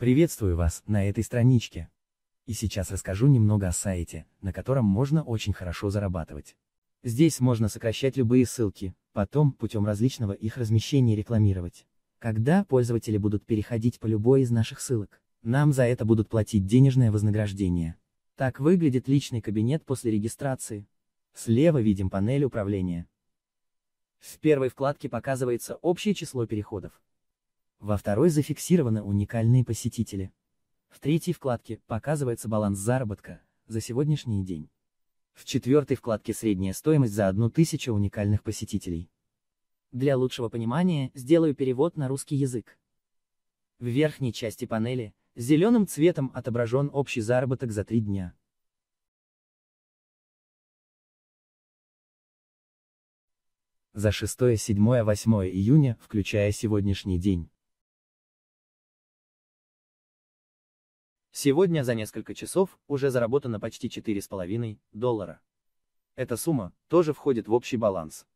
Приветствую вас на этой страничке. И сейчас расскажу немного о сайте, на котором можно очень хорошо зарабатывать. Здесь можно сокращать любые ссылки, потом путем различного их размещения рекламировать. Когда пользователи будут переходить по любой из наших ссылок, нам за это будут платить денежное вознаграждение. Так выглядит личный кабинет после регистрации. Слева видим панель управления. В первой вкладке показывается общее число переходов. Во второй зафиксированы уникальные посетители. В третьей вкладке показывается баланс заработка за сегодняшний день. В четвертой вкладке средняя стоимость за 1000 уникальных посетителей. Для лучшего понимания сделаю перевод на русский язык. В верхней части панели зеленым цветом отображен общий заработок за 3 дня. За 6, 7, 8 июня, включая сегодняшний день. Сегодня за несколько часов уже заработано почти 4,5 доллара. Эта сумма тоже входит в общий баланс.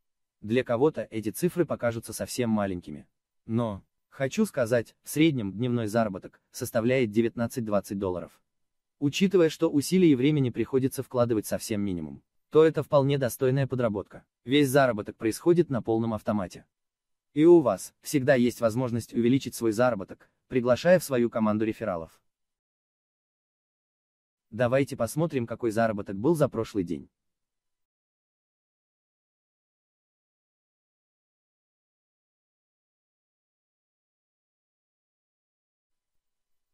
Для кого-то эти цифры покажутся совсем маленькими. Но, хочу сказать, в среднем дневной заработок составляет 19-20 долларов. Учитывая, что усилий и времени приходится вкладывать совсем минимум, то это вполне достойная подработка. Весь заработок происходит на полном автомате. И у вас всегда есть возможность увеличить свой заработок, приглашая в свою команду рефералов. Давайте посмотрим, какой заработок был за прошлый день.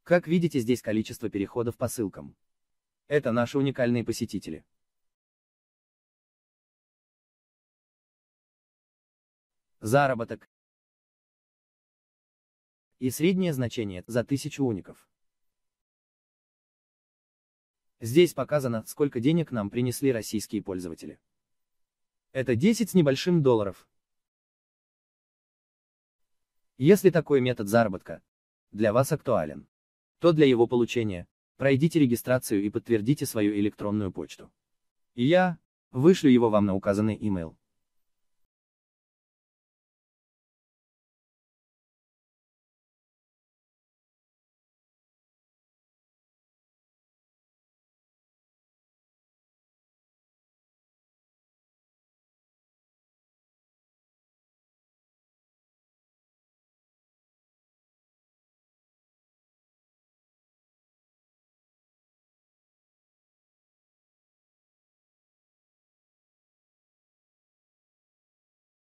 Как видите здесь количество переходов по ссылкам. Это наши уникальные посетители. Заработок. И среднее значение за 1000 уников. Здесь показано, сколько денег нам принесли российские пользователи. Это 10 с небольшим долларов. Если такой метод заработка для вас актуален, то для его получения пройдите регистрацию и подтвердите свою электронную почту. И я вышлю его вам на указанный email.